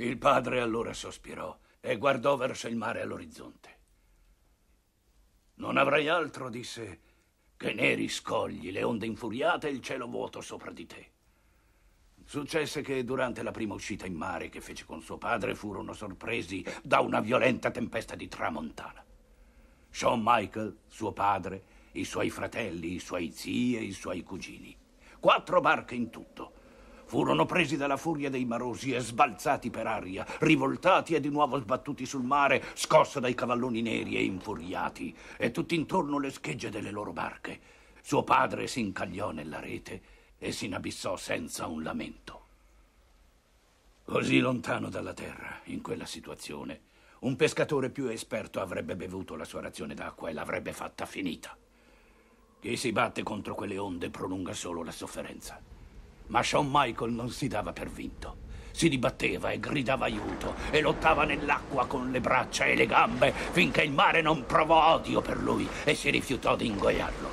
Il padre allora sospirò e guardò verso il mare all'orizzonte. Non avrai altro, disse, che neri scogli, le onde infuriate e il cielo vuoto sopra di te. Successe che durante la prima uscita in mare che fece con suo padre furono sorpresi da una violenta tempesta di tramontana. Sean Michael, suo padre, i suoi fratelli, i suoi zii e i suoi cugini. Quattro barche in tutto Furono presi dalla furia dei marosi e sbalzati per aria, rivoltati e di nuovo sbattuti sul mare, scossa dai cavalloni neri e infuriati, e tutt'intorno le schegge delle loro barche. Suo padre si incagliò nella rete e si inabissò senza un lamento. Così lontano dalla terra, in quella situazione, un pescatore più esperto avrebbe bevuto la sua razione d'acqua e l'avrebbe fatta finita. Chi si batte contro quelle onde prolunga solo la sofferenza. Ma Shawn Michael non si dava per vinto. Si dibatteva e gridava aiuto e lottava nell'acqua con le braccia e le gambe finché il mare non provò odio per lui e si rifiutò di ingoiarlo.